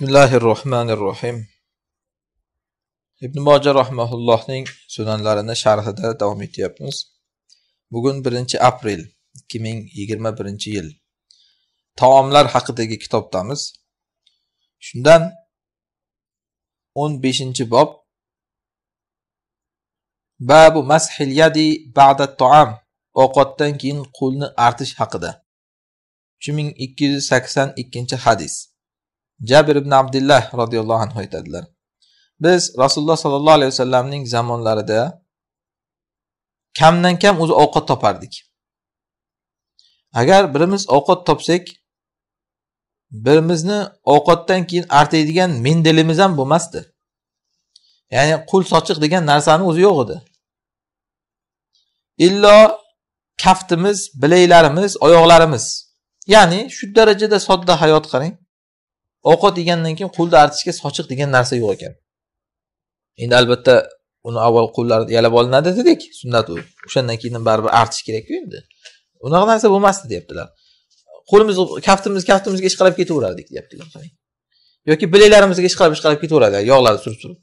bismillahi rohmanir rohim ibn moja rahmaullohning sunanlarini sharhida davom etyapmiz bugun birinchi aprel ikki ming yigirma birinchi yil taomlar haqidagi kitobdamiz shundan o'n beshinchi bob babu mashil yadi ba'da taom ovqatdan keyin qo'lni artish haqida uch ming ikki yuz sakson ikkinchi hadis jabir ibn abdulloh roziyallohu anhu aytadilar biz rasululloh sollallohu alayhi vasallamning zamonlarida kamdan kam o'zi ovqat topardik agar birimiz ovqat topsak birimizni ovqatdan keyin artaydigan mendilimiz ham bo'lmasdi ya'ni qul sochiq degan narsani o'zi yo'q edi illo kaftimiz bilaklarimiz oyoqlarimiz ya'ni shu darajada sodda hayot qarang ovqat yegandan keyin qo'lni artishga sochiq degan narsa yo'q ekan endi albatta uni avval qo'llari yalab olinadi dedik sunnat u o'shandan keyin baribir artish kerakku endi unaqa narsa bo'lmasdi deyaptilar qo'limiz kaftimiz kaftimizga ishqalab ketaverardik deyaptilar qarang yoki bilaklarimizga ishqalab ishqalab ketaveradi yog'lar surib surib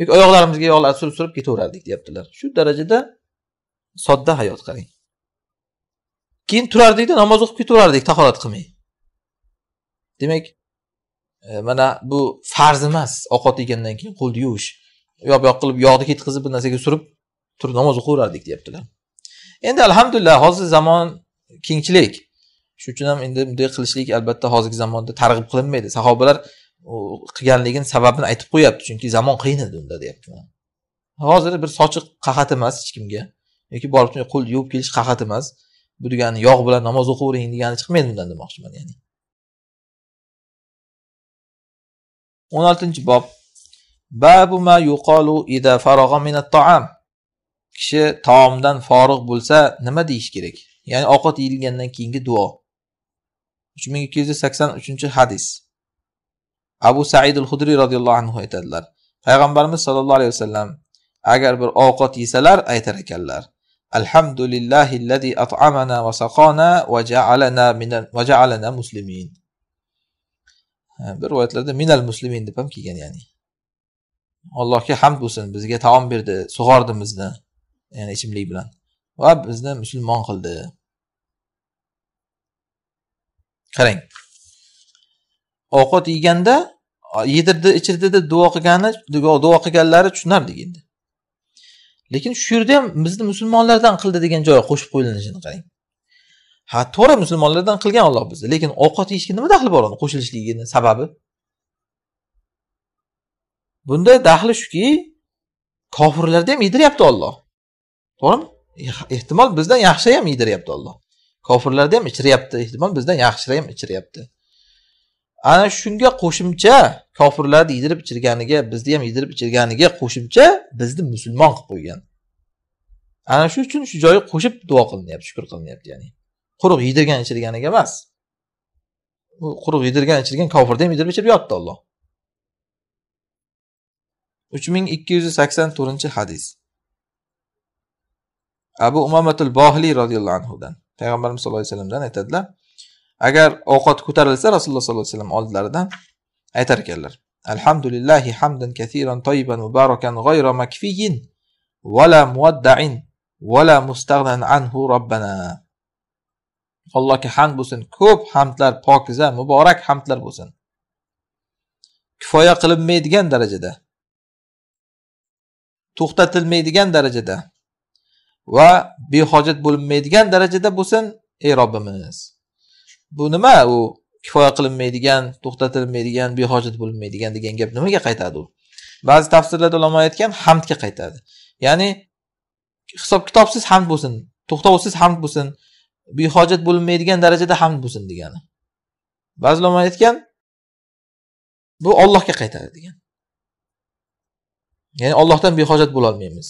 yoki oyoqlarimizga yog'lar surib surib ketaverardik deyaptilar shu darajada sodda hayot qarang keyin turardikda namoz o'qib ketaverardik tahorat qilmay demak E, mana bu farz emas ovqat yegandan keyin qo'lni yuvish yop yoq qilib yog'ni ketkazib bir narsaga surib turib namoz o'qiverardik deyaptilar endi alhamdulillah hozir zamon kengchilik shuning uchun ham endi bunday qilishlik albatta hozirgi zamonda targ'ib qilinmaydi sahobalar qilganligini sababini aytib qo'yapti chunki zamon qiyin edi unda deyapti hozir bir sochiq qahat emas hech kimga yoki borib qo'lni yuvib kelish qahat emas bu degani yog' bilan namoz o'qiyvering degani chiqmaydi undan demoqchiman ya'ni o'n oltinchi bob babu ma yuqalu ida farog'a minat taom kishi taomdan forig' bo'lsa nima deyish kerak ya'ni ovqat yeyilgandan keyingi duo uch ming ikki yuz sakson uchinchi hadis abu said al hudriy roziyallohu anhu aytadilar payg'ambarimiz sollallohu alayhi vasallam agar bir ovqat yesalar aytar ekanlar alhamdulillahi ladi at'amana va saqona va ja'alana va ja'alana muslimin bir rivoyatlarda minal muslimin deb ham kelgan ya'ni allohga hamd bo'lsin bizga taom berdi sug'ordi bizni ya'ni ichimlik bilan va bizni musulmon qildi qarang ovqat yeganda yedirdi ichirdi deb duo qilgani duo qilganlari tushunarli endi lekin shu yerda ham bizni musulmonlardan qildi degan joyi qo'shib qo'yilishini qarang ha to'g'ri musulmonlardan qilgan olloh bizni lekin ovqat yeyishga nima daxli bor uni qo'shilishligini sababi bunda daxli shuki kofirlarni ham yediryapti olloh to'g'rimi eh, ehtimol bizdan yaxshi ham yediryapti olloh kofirlarni ham ichiryapti ehtimol bizdan yaxshiroq ham ichiryapti ana shunga qo'shimcha kofirlarni yedirib ichirganiga bizni ham yedirib ichirganiga qo'shimcha bizni musulmon qilib qo'ygan ana shu uchun shu joyi qo'shib duo qilinyapti shukur qilinyapti ya'ni quruq yedirgan ichirganiga emas u quruq yedirgan ichirgan kofirni ham yedirib ichirib yotdi olloh uch ming ikki yuz sakson to'rtinchi hadis abu umomatul bohliy roziyallohu anhudan payg'ambarimiz sallallohu alayhi vasallamdan aytadilar agar ovqat ko'tarilsa rasululloh sollallohu alayhi vasallam oldilaridan aytar ekanlar alhamdulillahi hamdan kathiran toyiban mubarakan g'oyra makfiyin vala muaddain vala mustag'nan anhu robbana allohga hamd bo'lsin ko'p hamdlar pokiza muborak hamdlar bo'lsin kifoya qilinmaydigan darajada to'xtatilmaydigan darajada va behojat bo'linmaydigan darajada bo'lsin ey robbimiz bu nima u kifoya qilinmaydigan to'xtatilmaydigan behojat bo'linmaydigan degan gap nimaga qaytadi u ba'zi tafsirlarda ulamo aytgan hamdga qaytadi ya'ni hisob kitobsiz hamd bo'lsin to'xtovsiz hamd bo'lsin behojat bo'linmaydigan darajada hamd bo'lsin degani ba'zi ulamo aytgan bu ollohga qaytadi degan ya'ni ollohdan behojat bo'lolmaymiz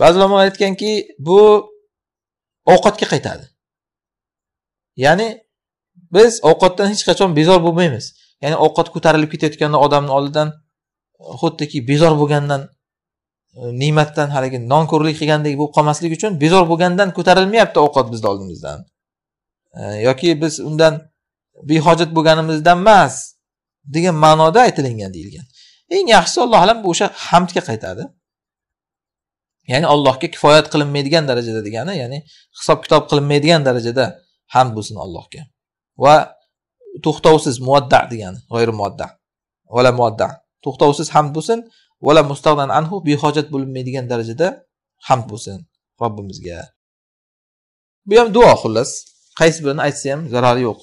ba'zi ulamo aytganki bu ovqatga qaytadi ya'ni biz ovqatdan hech qachon bezor bo'lmaymiz ya'ni ovqat ko'tarilib ketayotganda odamni oldidan xuddiki bezor bo'lgandan ne'matdan haligi nonko'rlik qilgandek bo'lib qolmaslik uchun bezor bo'lgandan ko'tarilmayapti ovqat bizni oldimizdan e, yoki biz undan behojat bo'lganimizdan emas degan ma'noda aytilingan deyilgan eng yaxshisi alloh alam bu o'sha hamdga qaytadi ya'ni allohga kifoyat qilinmaydigan darajada degani ya'ni hisob kitob qilinmaydigan darajada hamd bo'lsin allohga va to'xtovsiz muadda degani g'ayri muadda vala muadda to'xtovsiz hamd bo'lsin vala mustag'nan anhu behojat bo'linmaydigan darajada hamd bo'lsin robbimizga bu ham duo xullas qaysi birini aytsa ham zarari yo'q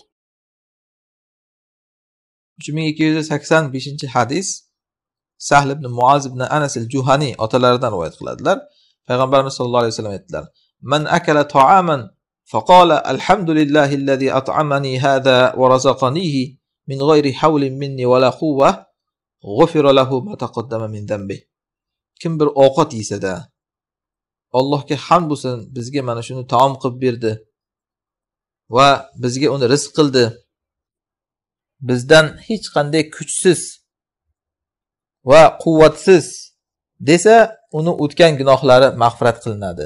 uch ming ikki yuz sakson beshinchi hadis sahl ibn muaz ibn anas al juhaniy otalaridan rivoyat qiladilar payg'ambarimiz sallallohu alayhi vasallam aytdilar man akala taaman فقال الحمد لله الذي أطعمني هذا ورزقنيه ولا قوة kim bir ovqat yesada allohga hamd bo'lsin bizga mana shuni taom qilib berdi va bizga uni rizq qildi bizdan hech qanday kuchsiz va quvvatsiz desa uni o'tgan gunohlari mag'firat qilinadi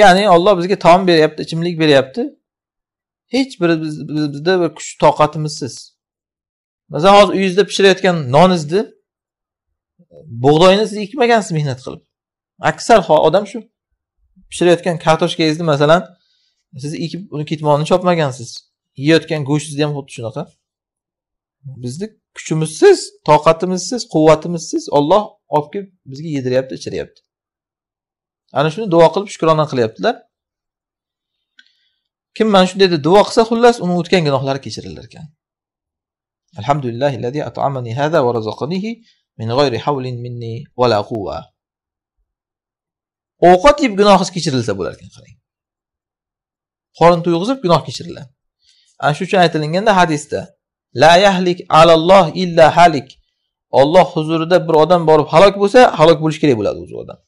ya'ni olloh bizga taom beryapti ichimlik beryapti hech bir bizda bir kuch toqatimizsiz masalan hozir uyingizda pishirayotgan noningizni bug'doyni siz ekmagansiz mehnat qilib aksar odam shu pishirayotgan kartoshkangizni masalan siz ekib uni ketmonini chopmagansiz yeyotgan go'shtingizni ham xuddi shunaqa bizni kuchimizsiz toqatimizsiz quvvatimizsiz olloh olib kelib bizga yediryapti ichiryapti ana shuni duo qilib shukrona qilyaptilar kim mana shunday deb duo qilsa xullas uni o'tgan gunohlari kechirilar ekan Elhamdülillahi lezi at'amani hâzâ ve razakanihi min gayri havlin minni ve la Ovqat yeb gunohingiz kechirilsa bo'lar ekan qarang. Qorin to'yg'izib gunoh kechiriladi. Ana shu uchun aytilganda hadisda la yahlik alalloh illa halik. Alloh huzurida bir odam borib halok bo'lsa, halok bo'lish kerak bo'ladi o'zi odam.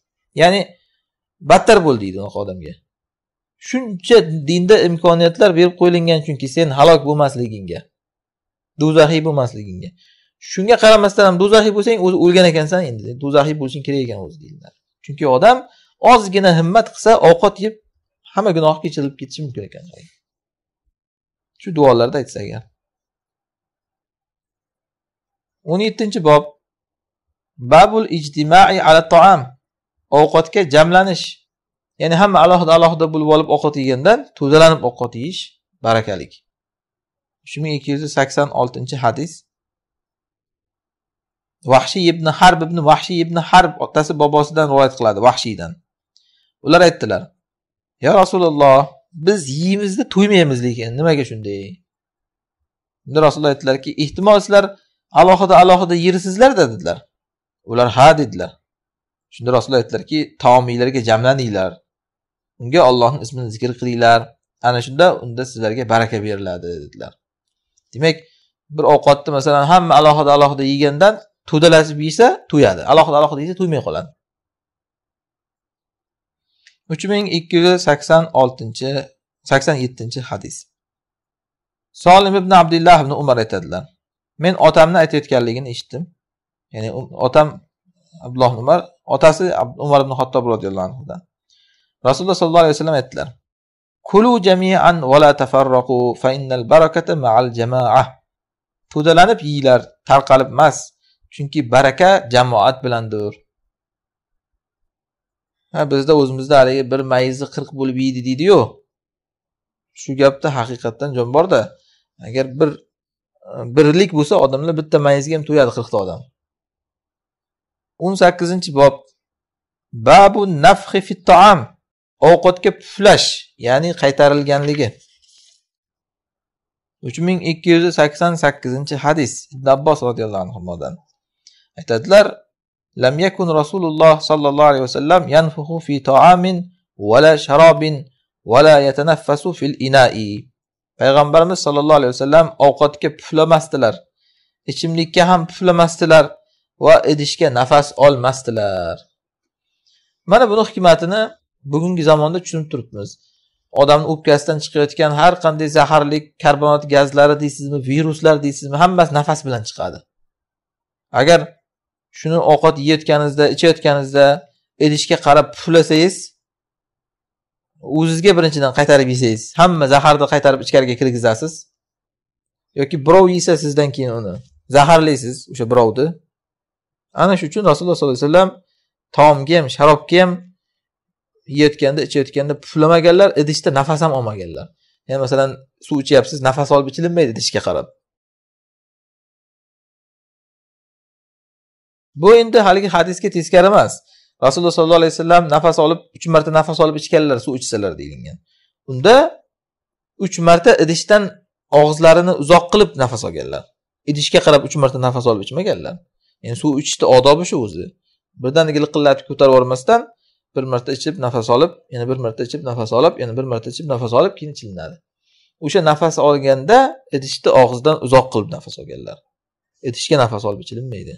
Ya'ni battar bo'l deydi unaqa odamga. Shuncha dinda imkoniyatlar berib qo'yilgan chunki sen halok bo'lmasligingga. do'zaxiy bo'lmasligingga shunga qaramasdan ham do'zaxiy bo'lsang o'zi o'lgan ekansan endi do'zaxiy bo'lishing kerak ekan o'zi deydilar chunki odam ozgina himmat qilsa ovqat yeb hamma gunoh kechirilib ketishi mumkin ekan shu duolarda aytsa agar o'n yettinchi bob babul ijtimai ala taam ovqatga jamlanish ya'ni hamma alohida alohida bo'lib olib ovqat yegandan to'dalanib ovqat yeyish barakalik uch ming ikki yuz sakson oltinchi hadis vahshiy ibn harb ibn vahshiy ibn harb otasi bobosidan rivoyat qiladi vahshiydan ular aytdilar yo rasululloh biz yeymizda to'ymaymiz lekin nimaga shunday unda rasululloh aytdilarki ehtimol sizlar alohida alohida yersizlarda dedilar ular ha dedilar shunda rasululloh aytdilarki taomiylarga jamlaninglar unga ollohni ismini zikr qilinglar ana shunda unda sizlarga baraka beriladi dedilar demak bir ovqatni masalan hamma alohida alohida yegandan to'dalashib yesa to'yadi alohida alohida yesa to'ymay qoladi uch ming ikki yuz sakson oltinchi sakson yettinchi hadis solim ibn abdulloh ibn umar aytadilar men otamni aytayotganligini eshitdim ya'ni otam abdulloh umar otasi umar ibn hattob roziyallohu anhudan rasululloh sollallohu alayhi vasallam aytdilar kulu jamian va tafarraqu fa innal barakata ma'al jamaa to'dalanib yeyglar tarqalib emas chunki baraka jamoat bilandir ha bizda o'zimizda haligi bir mayizni qirq bo'lib yeydi deydiyu shu gapda haqiqatdan jon borda agar bir birlik bo'lsa odamlar bitta mayizga ham to'yadi qirqta odam o'n sakkizinchi bob babu nafhi fit taam ovqatga puflash ya'ni qaytarilganligi uch ming ikki yuz sakson sakkizinchi hadis ibn abbos roziyallohu anhudan aytadilar lam yakun rasululloh sollallohu alayhi vasallam yanfuhu fi taamin vala sharobin vala yatanaffasu fil inai payg'ambarimiz sollallohu alayhi vasallam ovqatga puflamasdilar ichimlikka ham puflamasdilar va idishga nafas olmasdilar mana buni hikmatini bugungi zamonda tushunib turibmiz odamni o'pkasidan chiqayotgan har qanday zaharli karbonat gazlari deysizmi viruslar deysizmi hammasi nafas bilan chiqadi agar shuni ovqat yeyotganingizda ichayotganingizda idishga qarab puflasangiz o'zizga birinchidan qaytarib yesangiz hamma zaharni qaytarib ichkariga kirgizasiz yoki birov yesa sizdan keyin uni zaharlaysiz o'sha birovni ana shu uchun rasululloh sollallohu alayhi vasallam taomga ham sharobga ham yeyotganda ichayotganda puflamaganlar idishda nafas ham olmaganlar ya'ni masalan suv ichyapsiz nafas olib ichilinmaydi idishga qarab bu endi haligi hadisga teskari emas rasululloh sollallohu alayhi vasallam nafas olib uch marta nafas olib ichganlar suv ichsalar deyilgan unda uch marta idishdan og'izlarini uzoq qilib nafas olganlar idishga qarab uch marta nafas olib ichmaganlar ya'ni suv ichishni odobi shu o'zi birdaniga liqillatib ko'tarib yubormasdan bir marta ichib nafas olib yana bir marta ichib nafas olib yana bir marta ichib nafas olib keyin chilinadi o'sha nafas olganda idishni og'zidan uzoq qilib nafas olganlar idishga nafas olib ichilinmaydi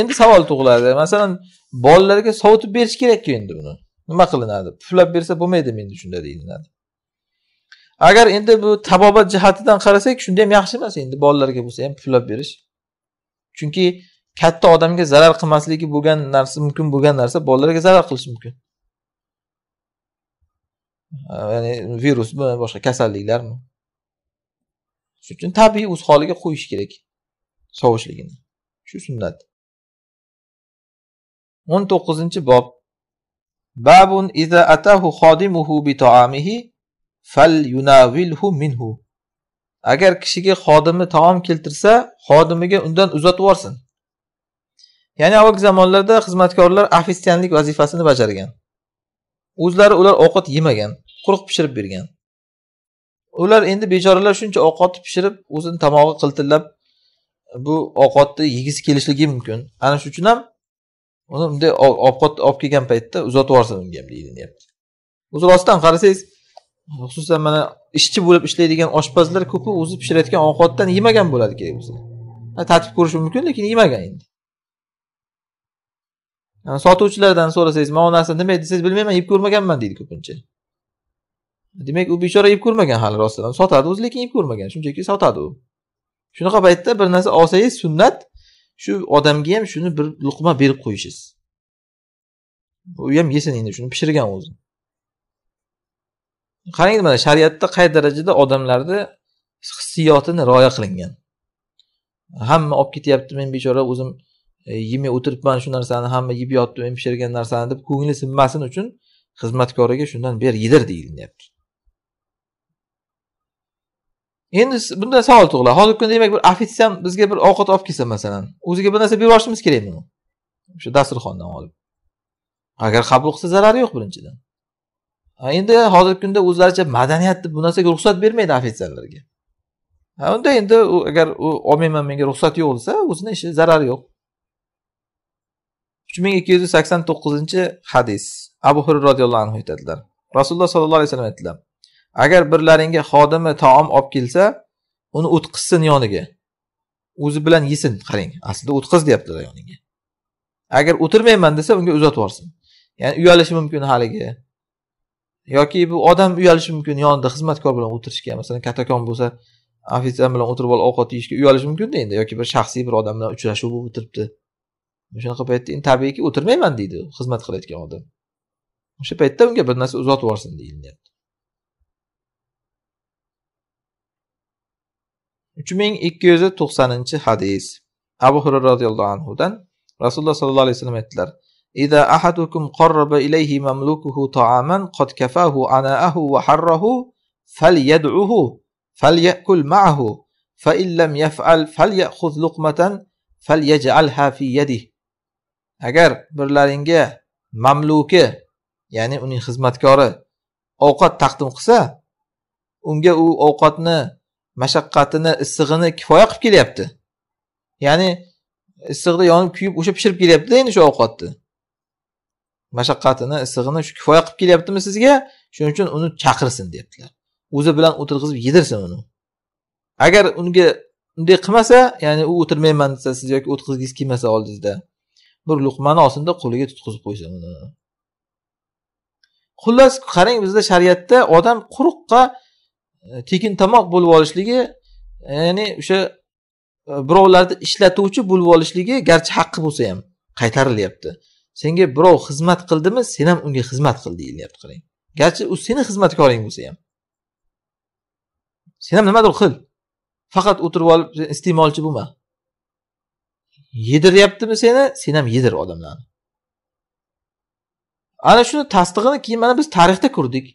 endi savol tug'iladi masalan bolalarga sovutib berish kerakku endi buni nima qilinadi puflab bersa bo'lmaydimi endi shunda deyiladi agar endi bu tabobat jihatidan qarasak shunda ham yaxshi emas endi bolalarga bo'lsa ham puflab berish chunki katta odamga zarar qilmasligi bo'lgan narsa mumkin bo'lgan narsa bolalarga zarar qilishi mumkin ya'ni virusmi boshqa kasalliklarmi shuning uchun tabiiy o'z holiga qo'yish kerak sovishligini shu sunnat o'n to'qqizinchi bob babun iza atahu xodimuhu bi taamihi fal yunavilhu minhu agar kishiga xodimi taom keltirsa xodimiga undan uzatib yuborsin ya'ni avvalgi zamonlarda xizmatkorlar ofitsiantlik vazifasini bajargan o'zlari ular ovqat yemagan quruq pishirib bergan ular endi bechoralar shuncha ovqatni pishirib o'zini tomog'i qiltillab bu ovqatni yegisi kelishligi mumkin ana shuning uchun ham uni bunday ovqat olib kelgan paytda uzatib yuborsin unga deyilyapti o'zi rostdan qarasangiz xususan mana ishchi bo'lib ishlaydigan oshpazlar ko'pi o'zi pishirayotgan ovqatdan yemagan bo'ladi kerak bo'lsa tartib ko'rishi mumkin lekin yemagan endi sotuvchilardan so'rasangiz mana bu narsani nima desangiz bilmayman yeb ko'rmaganman deydi ko'pincha demak u bechora yeb ko'rmagan hali rostdan sotadi o'zi lekin yeb ko'rmagan shunchaki sotadi u shunaqa paytda bir narsa olsangiz sunnat shu odamga ham shuni bir luqma berib qo'yishingiz u ham yesin endi shuni pishirgan o'zi qarang mana shariatda qay darajada odamlarni hissiyotini rioya qilingan hamma olib ketyapti men bechora o'zim E, yemay o'tiribman shu narsani hamma yeb yotdi men pishirgan narsani deb ko'ngli sinmasin uchun xizmatkoriga shundan ber yedir deyilyapti endi bundan savol tug'iladi hozirgi kunda demak bir ofitsiant bizga bir ovqat olib kelsa masalan o'ziga bir narsa berib yuborishimiz kerakmi o'sha dasturxondan olib agar qabul qilsa zarari yo'q birinchidan endi hozirgi kunda o'zlaricha madaniyat deb bu narsaga ruxsat bermaydi ofitsiantlarga unda endi agar u olmayman menga ruxsat yo'q desa o'zini ishi zarari yo'q uch ming ikki yuz sakson to'qqizinchi hadis abu hurra roziyallohu anhu aytadilar rasululloh sollallohu alayhi vasallam aytdilar agar birlaringga xodimi taom olib kelsa uni o'tqizsin yoniga o'zi bilan yesin qarang aslida o'tqiz deyaptilar yoniga agar o'tirmayman desa unga uzatib yuborsin ya'ni uyalishi mumkin haligi yoki bu odam uyalishi mumkin yonida xizmatkor bilan o'tirishga masalan kattakon bo'lsa ofitsiant bilan o'tirib olib ovqat yeyishga uyalishi mumkinda endi yoki bir shaxsiy bir odam bilan uchrashuv bo'lib o'tiribdi o'shanaqa paytda endi tabiiyki o'tirmayman deydi xizmat qilayotgan odam o'sha paytda unga bir narsa uzatib yuborsin deyilyapti uch ming ikki yuz to'qsoninchi hadis abu hurra roziyallohu anhudan rasululloh sollallohu alayhi vasallam aytdilar إذا أحدكم قرب إليه مملوكه طعاما قد كفاه عناءه وحره فليدعه فليأكل معه فإن لم يفعل فليأخذ لقمة فليجعلها في يده agar birlaringga mamluki ya'ni uning xizmatkori ovqat taqdim qilsa unga u ovqatni mashaqqatini issig'ini kifoya qilib kelyapti ya'ni issiqda yonib kuyib o'sha pishirib kelyaptida endi shu ovqatni mashaqqatini issig'ini shu kifoya qilib kelyaptimi sizga shuning uchun uni chaqirsin deyaptilar o'zi bilan o'tirg'izib yedirsin uni agar unga unday qilmasa ya'ni u o'tirmayman desa siz yoki o'tkazgingiz kelmasa oldingizda bir luqmani olsinda qo'liga tutqizib qo'ysin xullas qarang bizda shariatda odam quruqqa e, tekin tomoq bo'lib olishligi e, ya'ni o'sha e, birovlarni ishlatuvchi bo'lib olishligi garchi haqqi bo'lsa ham qaytarilyapti senga birov xizmat qildimi sen ham unga xizmat qil deyilyapti qarang garchi u seni xizmatkoring bo'lsa ham sen ham nimadir qil faqat o'tirib olib iste'molchi bo'lma yediryaptimi seni sen ham yedir odamlarni ana shuni tasdig'ini keyin mana biz tarixda ko'rdik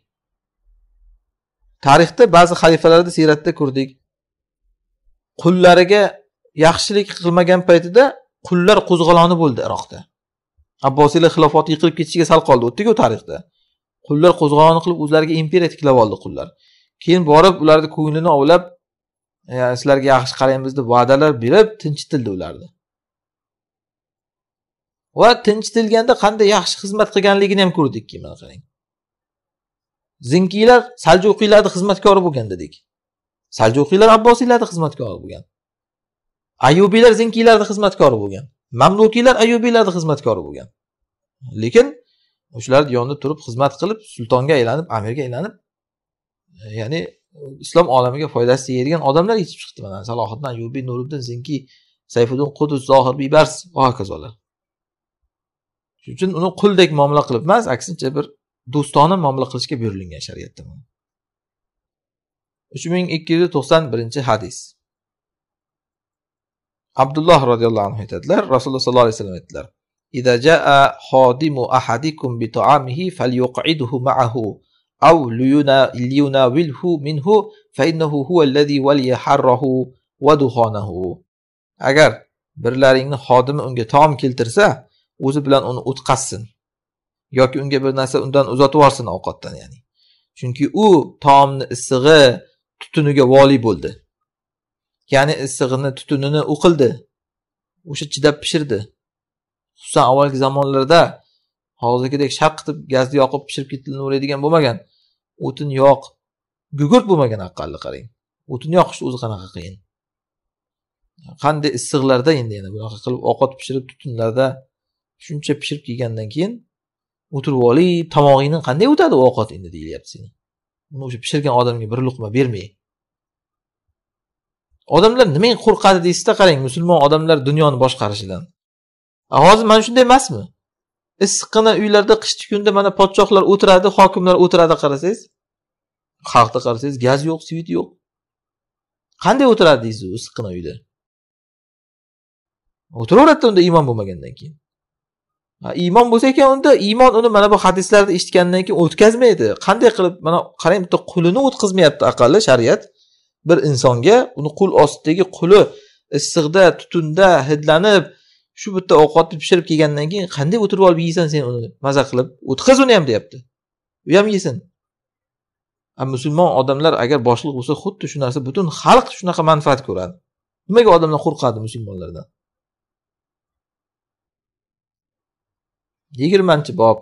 tarixda ba'zi xalifalarni siyratda ko'rdik qullariga yaxshilik qilmagan paytida qullar qo'zg'oloni bo'ldi iroqda abbosiylar xilofati yiqilib ketishiga sal qoldi o'tdiku tarixda qullar qo'zg'oloni qilib o'zlariga imperiya tiklab oldi qullar keyin borib ularni ko'nglini ovlab sizlarga yaxshi qaraymiz deb va'dalar berib tinchitildi ularni va tinchitilganda qanday yaxshi xizmat qilganligini ham ko'rdik keyin mana qarang zinkiylar saljuqiylarni xizmatkori bo'lgan dedik saljuqiylar abbosiylarni xizmatkori bo'lgan ayubiylar zinkiylarni xizmatkori bo'lgan mamlukiylar ayubiylarni xizmatkori bo'lgan lekin o'shalarni yonida turib xizmat qilib sultonga aylanib amirga aylanib e, ya'ni islom olamiga foydasi tegadigan odamlar yetishib chiqdi mana salohiddin ayubiy nuriddin zinkiy sayfiddin qudus zohir bibars va hokazolar shuning uchun uni quldek muomala qilib emas aksincha bir do'stona muomala qilishga buyurilgan shariatda uch ming ikki yuz to'qson birinchi hadis abdulloh roziyallohu anhu aytadilar rasululloh sollallohu alayhi vasallam aytdilar إذا جاء خادم أحدكم بطعامه فليقعده معه أو ليناوله منه فإنه هو الذي ولي حره ودخانه agar birlaringni xodimi unga taom keltirsa o'zi bilan uni o'tqazsin yoki unga bir narsa undan uzatib yuborsin ovqatdan ya'ni chunki u taomni issig'i tutuniga voliy bo'ldi ya'ni issig'ini tutunini u qildi o'sha chidab pishirdi xususan avvalgi zamonlarda hozirgidek qilib gazni yoqib pishirib ketilaveradigan bo'lmagan o'tin yoq gugurt bo'lmagan aqalli qarang o'tin yoqish o'zi qanaqa qiyin qanday issiqlarda endi yana bunaqa qilib ovqat pishirib tutunlarda shuncha pishirib kelgandan keyin o'tirib olib tomog'ingdan qanday o'tadi u ovqat endi deyilyapti seni uni o'sha pishirgan odamga bir luqma bermay odamlar nimaga qo'rqadi deysizda qarang musulmon odamlar dunyoni boshqarishidan hozir mana shunday emasmi issiqqina uylarda qishki kunda mana podshohlar o'tiradi hokimlar o'tiradi qarasangiz xalqda qarasangiz gaz yo'q svet yo'q qanday o'tiradi deysiz issiqqina uyda o'tiraveradida unda iymon bo'lmagandan keyin iymon bo'lsa ekan unda iymon uni mana bu hadislarda eshitgandan keyin o'tkazmaydi qanday qilib mana qarang bitta qulini o'tkazmayapti aqalli shariat bir insonga uni qul ostidagi quli issiqda tutunda hidlanib shu bitta ovqatni pishirib kelgandan keyin qanday o'tirib olib yeysan sen uni maza qilib o'tkaz uni ham deyapti u ham yesin musulmon odamlar agar boshliq bo'lsa xuddi shu narsa butun xalq shunaqa manfaat ko'radi nimaga odamlar qo'rqadi musulmonlardan yigirmanchi bob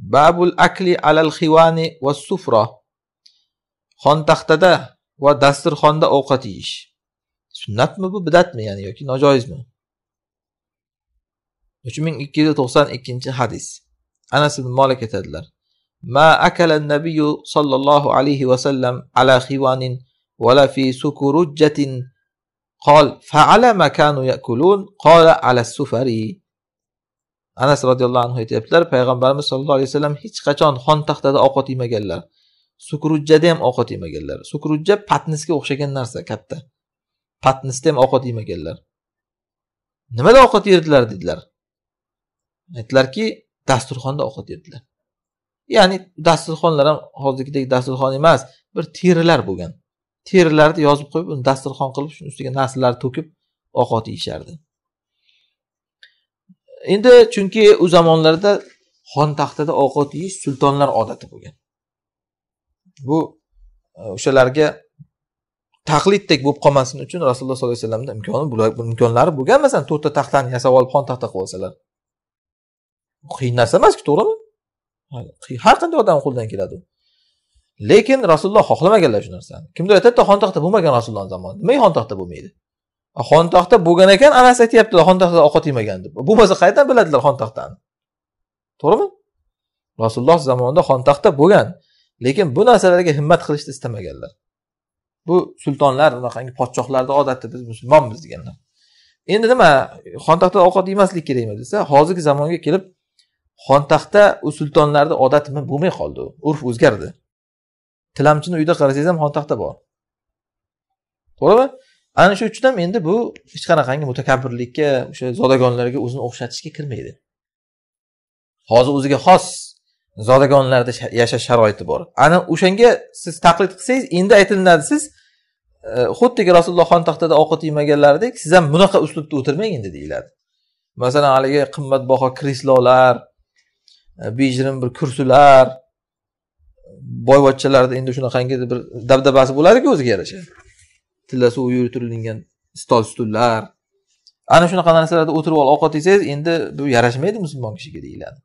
babul akli alal xivani va sufro xontaxtada va dasturxonda ovqat yeyish sunnatmi bu bidatmi ya'ni yoki nojoizmi uch ming ikki yuz to'qson ikkinchi hadis anas ibn molik aytadilar ma akala nabiyu sollallohu alayhi vasallam ala xivanin ولا في سكرجة قال فعلى makanu yakulun يأكلون ala على السفري anas roziyallohu anhu aytyaptilar payg'ambarimiz sollallohu alayhi vasallam hech qachon xon taxtada ovqat yemaganlar sukrujjada ham ovqat yemaganlar sukrujja patnisga o'xshagan narsa katta patnisda ham ovqat yemaganlar nimada ovqat yerdilar dedilar aytdilarki dasturxonda ovqat yerdilar ya'ni dasturxonlar ham hozirgidek dasturxon emas bir terilar bo'lgan terilarni yozib qo'yib uni dasturxon qilib shuni ustiga narsalarni to'kib ovqat yeyishardi endi chunki u zamonlarda xon taxtida ovqat yeyish sultonlar odati bo'lgan bu e, o'shalarga taqliddek bo'lib qolmasin uchun rasululloh sollallohu alayhi vasallamda imkoni imkonlari bo'lgan masalan to'rtta taxtani yasab olib xon taxta qilib olsalar qiyin narsa emasku to'g'rimi har qanday odam qo'lidan keladi lekin rasululloh xohlamaganlar shu narsani kimdir aytadida taxta bo'lmagan rasulullohni zamonida nimaga taxta bo'lmaydi xontoxta bo'lgan ekan anas aytyaptilar xontaxtada ovqat yemagan deb bo'lmasa qayerdan biladilar xontoxtani to'g'rimi rasululloh zamonida xontaxta bo'lgan lekin bu narsalarga himmat qilishni istamaganlar bu sultonlar unaqangi podshohlarni odati biz musulmonmiz deganlar endi nima xontaxtada ovqat yemaslik kerakmi desa hozirgi zamonga kelib xontaxta u sultonlarni odatimi bo'lmay qoldi urf o'zgardi tilamchini uyida qarasangiz ham xontaxta bor to'g'rimi ana shu uchun ham endi bu hech qanaqangi mutakabbirlikka o'sha zodagonlarga o'zini o'xshatishga kirmaydi hozir o'ziga xos zodagonlarda yashash sharoiti bor ana o'shanga siz taqlid qilsangiz endi aytilinadi siz e, xuddiki rasululloh xon taxtada ovqat yemaganlaridek siz ham bunaqa uslubda o'tirmang endi deyiladi masalan haligi qimmatbaho kreslolar e, bejirim bir kursilar boyvachchalarda endi shunaqangi bir dabdabasi bo'ladiku o'ziga yarasha tillasuv yuritilgan stol stullar ana shunaqa narsalarda o'tirib olib ovqat yesangiz endi bu yarashmaydi musulmon kishiga deyiladi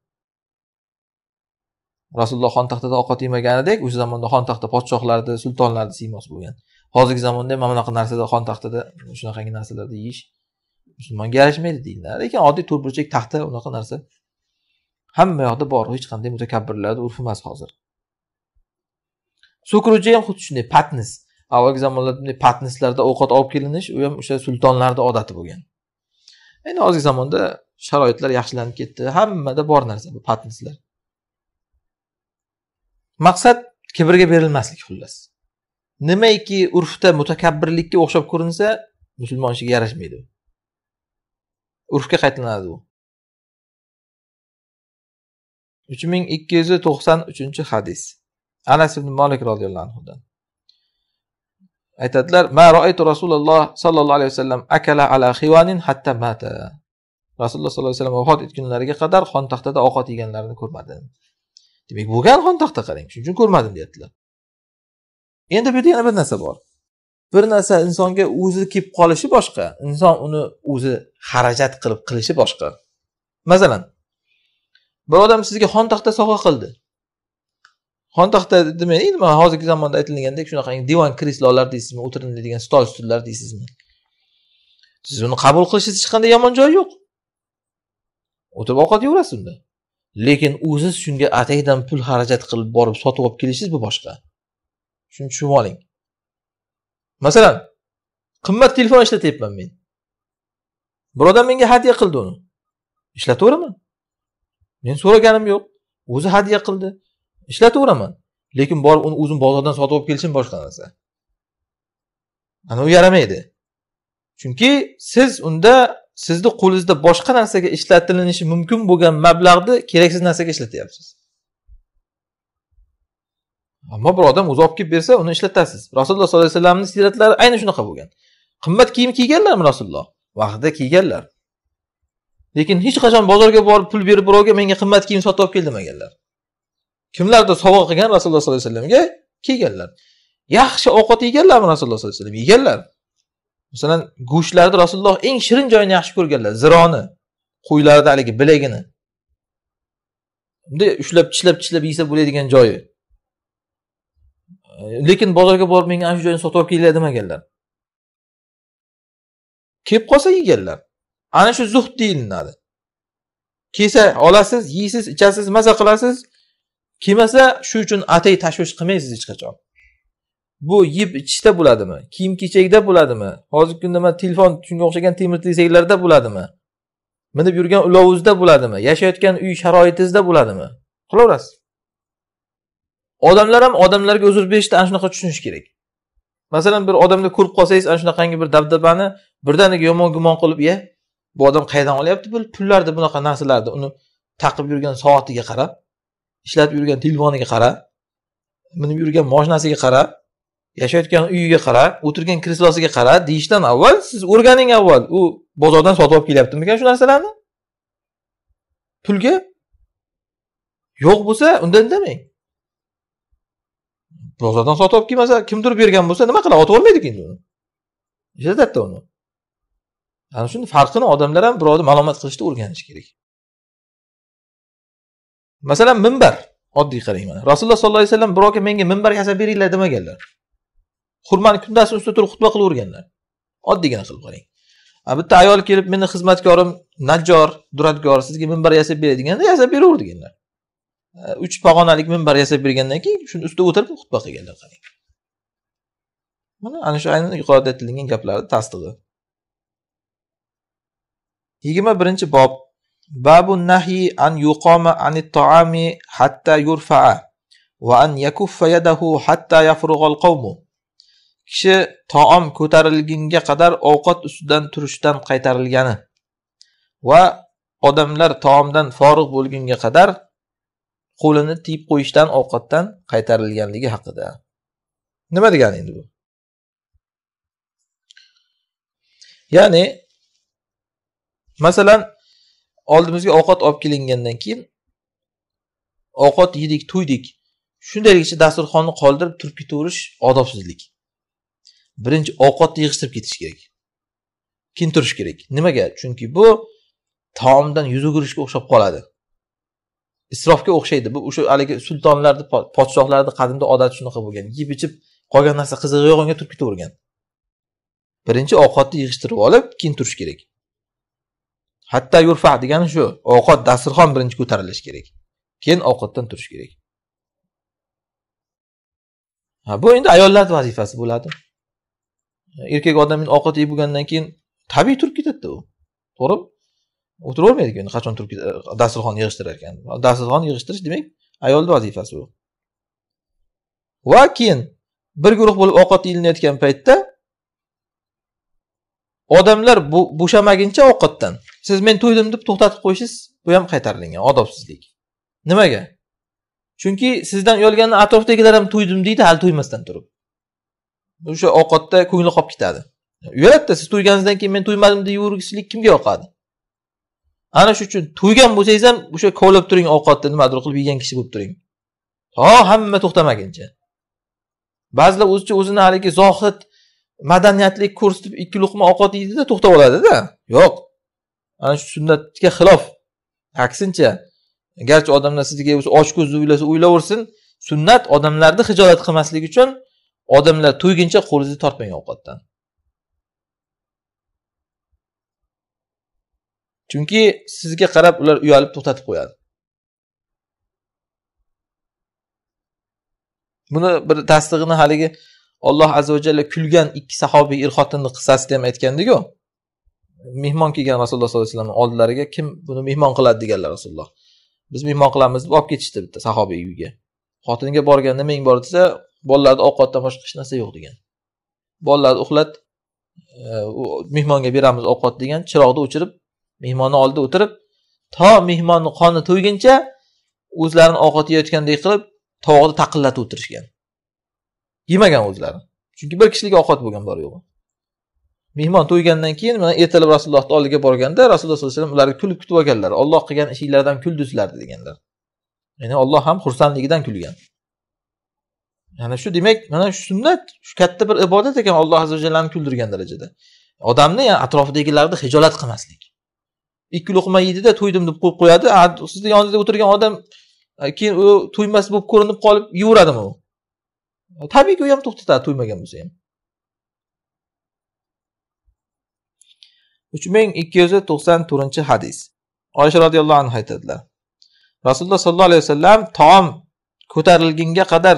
rasululloh xon taxtada ovqat yemaganidek o'sha zamonda xon taxta podshohlarni sultonlarni siymosi bo'lgan hozirgi zamonda ham mana bunaqa narsada xon taxtada shunaqangi narsalarda yeyish musulmonga yarashmaydi deyiladi lekin oddiy to'rtburchak taxta unaqa narsa hamma yoqda bor hech qanday mutakabbirlarni urfi emas hozir so'kiruvchi ham xuddi shunday patnis avvalgi zamonlarda bunday patnislarda ovqat olib kelinish u ham o'sha sultonlarni odati bo'lgan endi hozirgi zamonda sharoitlar yaxshilanib ketdi hammada bor narsa bu patnislar maqsad kibrga berilmaslik xullas nimaiki urfda mutakabbirlikka o'xshab ko'rinsa musulmon ishiga yarashmaydi urfga qaytlanadi u uch ming ikki yuz to'qson uchinchi hadis anas ibn molik roziyallohu anhudan aytadilar ma roaytu rasululloh sollallohu alayhi vasallam akala ala xivanin hatta mata rasululloh sollallohu alayhi vasallam vafot etgunlariga qadar xontaxtada ovqat yeganlarini ko'rmadim demak bo'lgan xontaxta qarang shuning uchun ko'rmadim deyaptilar endi bu yerda yana bir narsa bor bir narsa insonga o'zi kelib qolishi boshqa inson uni o'zi xarajat qilib qilishi boshqa masalan bir odam sizga xontaxta sovg'a qildi xontaxta demaydi nima hozirgi zamonda aytilgandek shunaqa divan kreslolar deysizmi o'tirinadigan stol stullar deysizmi siz uni qabul qilishingiz hech qanday yomon joyi yo'q o'tirib ovqat yeyverasiz unda lekin o'ziz shunga ataydan pul xarajat qilib borib sotib olib kelishingiz bu boshqa shuni tushunib oling masalan qimmat telefon ishlatyapman men bir odam menga hadya qildi uni ishlataveraman men so'raganim yo'q o'zi hadya qildi ishlataveraman lekin borib uni o'zim bozordan sotib olib kelishim boshqa narsa ana u yaramaydi chunki siz unda sizni qo'lingizda boshqa narsaga ishlatilinishi mumkin bo'lgan mablag'ni keraksiz narsaga ishlatyapsiz ammo bir odam o'zi olib kelib bersa uni ishlatasiz rasululloh sollallohu alayhi vasallamni siyratlari aynan shunaqa bo'lgan qimmat kiyim kiyganlarmi rasululloh vaqtida kiyganlar lekin hech qachon bozorga borib pul berib birovga menga qimmat kiyim sotib olib kel demaganlar kimlardir sovg'a qilgan rasululloh sollallohu alayhi vasallamga kelganlar yaxshi ovqat yeganlarmi rasululloh sollallohu alayhi vasallam yeganlar masalan go'shtlarni rasululloh eng shirin joyini yaxshi ko'rganlar zironi qo'ylarni haligi bilagini bunday ushlab tishlab tishlab yesa bo'ladigan joyi lekin bozorga borib menga ana shu joyni sotib olib kelinglar demaganlar kelib qolsa yeganlar ana shu zuhd deyilinadi kelsa olasiz yeysiz ichasiz maza qilasiz kelmasa shu uchun atay tashvish qilmaysiz hech qachon bu yeb ichishda bo'ladimi kiyim kechakda bo'ladimi hozirgi kunda mana telefon shunga o'xshagan temir tesaklarda bo'ladimi minib yurgan ulovuzda bo'ladimi yashayotgan uy sharoitingizda bo'ladimi qilaverasiz odamlar ham odamlarga uzr berishda ana shunaqa tushunish kerak masalan bir odamni ko'rib qolsangiz ana shunaqangi bir dabdabani birdaniga yomon gumon qilib ye bu odam qayerdan olyapti bu pullarni bunaqa narsalarni uni taqib yurgan soatiga qarab ishlatib yurgan telefoniga qara minib yurgan moshinasiga qara yashayotgan uyiga qara o'tirgan kreslosiga qara deyishdan avval siz o'rganing avval u bozordan sotib olib kelyaptimikan shu narsalarni pulga yo'q bo'lsa unda indamang bozordan sotib olib kelmasa kimdir bergan bo'lsa nima qiladi otib yubormaydiku endi uni ishlatadida uni ana shuni farqini odamlar ham birovni malomat qilishni o'rganishi kerak masalan minbar oddiy qarang mana rasululloh sollallohu alayhi vasallam birovga menga minbar yasab beringlar demaganlar xurmani kundasi ustida turib xutba qilaverganlar oddiygina qilib qarang bitta ayol kelib meni xizmatkorim najjor duradgor sizga minbar yasab deganda yasab beraver deganlar uch pog'onalik minbar yasab bergandan keyin shuni ustida o'tirib xutba qilganlar qarang mana ana shu aynan yuqorida aytilgan gaplarni tasdig'i yigirma birinchi bob باب النهي an يقام عن الطعام حتى يرفع va يكف يده حتى يفرغ القوم Kishi taom ko'tarilgunga qadar ovqat ustidan turishdan qaytarilgani va odamlar taomdan forig' bo'lgunga qadar qo'lini tiyib qo'yishdan ovqatdan qaytarilganligi haqida. Nima degani endi bu? Ya'ni masalan oldimizga ovqat olib kelingandan keyin ovqat yedik to'ydik shundayligicha dasturxonni qoldirib turib ketaverish odobsizlik birinchi ovqatni yig'ishtirib ketish kerak keyin turish kerak nimaga chunki bu taomdan yuz o'girishga o'xshab qoladi isrofga o'xshaydi bu o'sha haligi sultonlarni podshohlarni qadimda odati shunaqa bo'lgan yeb ichib qolgan narsa qizig'i yo'g'onga turib ketavergan birinchi ovqatni yig'ishtirib olib keyin turish kerak hatta yurfa degani shu ovqat dasturxon birinchi ko'tarilishi kerak keyin ovqatdan turish kerak ha bu endi ayollarni vazifasi bo'ladi erkak odam ovqat yeb bo'lgandan keyin tabiiy turib ketadida u to'g'rimi o'tiravermaydi endi qachon turib dasturxon yig'ishtirar ekan dasturxon yig'ishtirish demak ayolni vazifasi u va keyin bir guruh bo'lib ovqat yeyilinayotgan paytda odamlar bo'shamaguncha ovqatdan siz men to'ydim deb to'xtatib qo'yishingiz bu ham qaytarilgan odobsizlik nimaga chunki sizdan uyalganini atrofdagilar ham to'ydim deydi hali to'ymasdan turib o'sha ovqatda ko'ngli qolib ketadi uyaladida siz to'yganingizdan keyin men to'ymadim deb yurgisizlik kimga yoqadi ana shu uchun to'ygan bo'lsangiz ham o'sha kovlab turing ovqatni nimadir qilib yegan kishi bo'lib turing to hamma to'xtamaguncha ba'zilar o'zicha o'zini haligi zohid madaniyatlik ko'rsatib ikki luqma ovqat yeydida to'xtab oladida yo'q ana shu sunnatga xilof aksincha garchi odamlar sizga och ko'z o'ylasa o'ylaversin sunnat odamlarni hijolat qilmaslik uchun odamlar to'yguncha qo'lingizni tortmang ovqatdan chunki sizga qarab ular uyalib to'xtatib qo'yadi buni bir tasdig'ini haligi alloh azza va jalla kulgan ikki sahobiy xotinni qissasida ham aytgandiku mehmon kelgan rasululloh sollallohu alayhi vasallam oldilariga kim buni mehmon qiladi deganlar rasululloh biz mehmon qilamiz deb olib ketishdi bitta sahobiy uyiga xotiniga borgan nimang bor desa bolalarni ovqatdan boshqa hech narsa yo'q degan bolalarni uxlat e, mehmonga beramiz ovqat degan chiroqni o'chirib mehmonni oldida o'tirib to mehmonni qoni to'yguncha o'zlarini ovqat yeyotgandek qilib tovoqni taqillatib o'tirishgan yemagan o'zlari chunki bir kishilik ovqat bo'lgan bor yo'g'i mehmon to'ygandan keyin mana ertalab rasulullohni oldiga borganda rasululloh sollallohu alayhi vasallam ularni kulib kutib olganlar olloh qilgan ishinglardan kuldi sizlarni deganlar ya'ni olloh ham xursandligidan kulgan yana shu demak mana shu sunnat shu katta bir ibodat ekan alloh azu vajallani kuldirgan darajada odamni yani atrofidagilarni hijolat qilmaslik ikki luqma yeydida to'ydim deb qo'yib qo'yadi sizni yoningizda o'tirgan odam keyin u to'ymas bo'lib ko'rinib qolib yeveradimi u tabiiyki u ham to'xtatadi to'ymagan bo'lsa ham uch ming ikki yuz to'qson to'rtinchi hadis oysha roziyallohu anhu aytadilar rasululloh sollallohu alayhi vasallam taom ko'tarilgunga qadar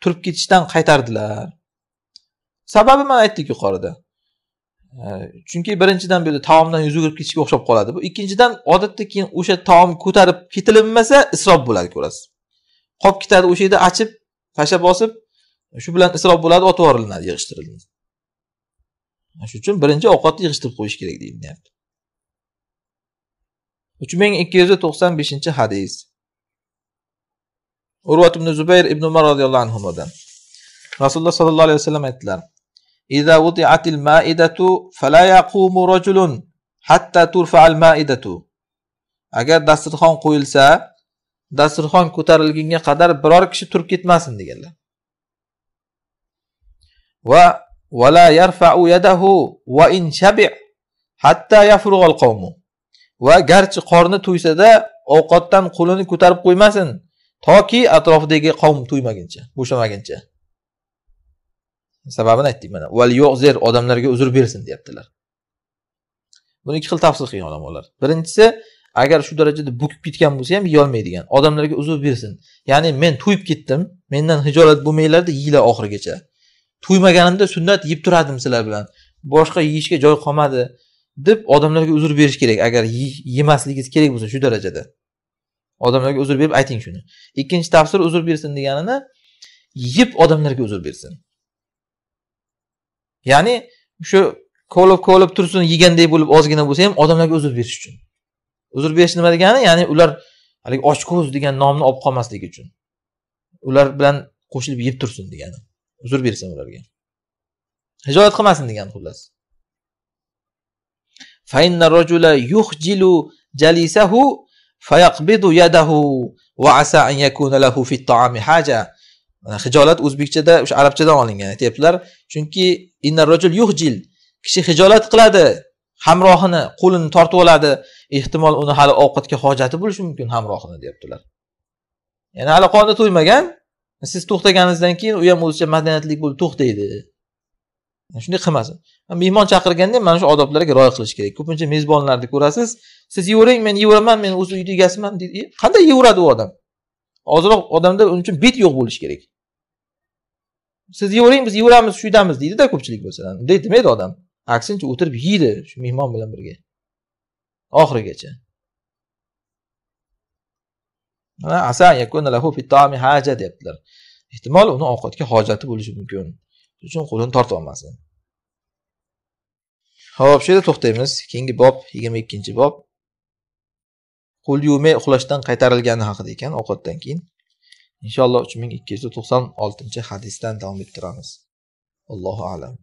turib ketishdan qaytardilar sababi mana aytdik yuqorida chunki birinchidan bu yerda taomdan yuz o'girib ketishga o'xshab qoladi bu ikkinchidan odatda keyin o'sha taom ko'tarib ketilinmasa isrof bo'ladi ko'rasiz qolib ketadi o'sha yerda achib pasha bosib shu bilan isrof bo'ladi otib yuborilinadi yig'ishtirilinadi shuning uchun birinchi ovqatni yig'ishtirib qo'yish kerak deyilyapti uch ming ikki yuz to'qson beshinchi hadis urvat ibn zubayr ibn umar roziyallohu anhudan rasululloh sollallohu alayhi vasallam aytdilar إذا وضعت المائدة فلا يقوم رجل حتى ترفع المائدة agar dasturxon qo'yilsa dasturxon ko'tarilgunga qadar biror kishi turib ketmasin deganlar va ولا يرفع يده وإن شبع حتى يفرغ القوم va garchi qorni to'ysada ovqatdan qo'lini ko'tarib qo'ymasin toki atrofidagi qavm to'ymaguncha bo'shamaguncha sababini aytdik mana val yo'zir odamlarga uzr bersin deyaptilar buni ikki xil tafsir qilgan ulamolar birinchisi agar shu darajada bukib ketgan bo'lsa ham yeyolmaydigan odamlarga uzr bersin ya'ni men to'yib ketdim mendan hijolat bo'lmanglar deb yeyglar oxirigacha to'ymaganimda sunnat yeb turardim sizlar bilan boshqa yeyishga joy qolmadi deb odamlarga uzr berish kerak agar yemasligingiz kerak bo'lsa shu darajada odamlarga uzr berib ayting shuni ikkinchi tafsir uzr bersin deganini yeb odamlarga uzr bersin ya'ni shu kovlab kovlab tursin yeganday bo'lib ozgina bo'lsa ham odamlarga uzr berish uchun uzr berish nima degani ya'ni ular haligi ochko'z degan nomni olib qolmasligi uchun ular bilan qo'shilib yeb tursin degani uzr bersang ularga hijolat qilmasin degan xullas hijolat o'zbekchada o'sha arabchadan olingan aytyaptilar chunki rajul yuhjil kishi hijolat qiladi hamrohini qo'lini tortib oladi ehtimol uni hali ovqatga hojati bo'lishi mumkin hamrohini deyaptilar ya'ni hali qoni to'ymagan siz to'xtaganingizdan keyin u ham o'zicha madaniyatli bo'lib to'xtaydi shunday qilmasin mehmon chaqirganda mana shu odoblarga rioya qilish kerak ko'pincha mezbonlarni ko'rasiz siz yeyvering men yeyveraman men o'zi uyni egasiman deydi e, qanday yeyveradi u odam ozroq odamda uning uchun bet yo'q bo'lishi kerak siz yeyvering biz yeyveramiz shu uydamiz deydida ko'pchilik bo'lsa unday demaydi odam aksincha o'tirib yeydi shu mehmon bilan birga oxirigacha asa yakuna lahu fitami haja deyaptilar ehtimol uni ovqatga hojati bo'lishi mumkin shuning uchun qo'lini tortib olmasin ho'p shu yerda to'xtaymiz keyingi bob yigirma ikkinchi bob qo'l yuvmay uxlashdan qaytarilgani haqida ekan ovqatdan keyin inshaalloh uch ming ikki yuz to'qson oltinchi hadisdan davom ettiramiz allohu alam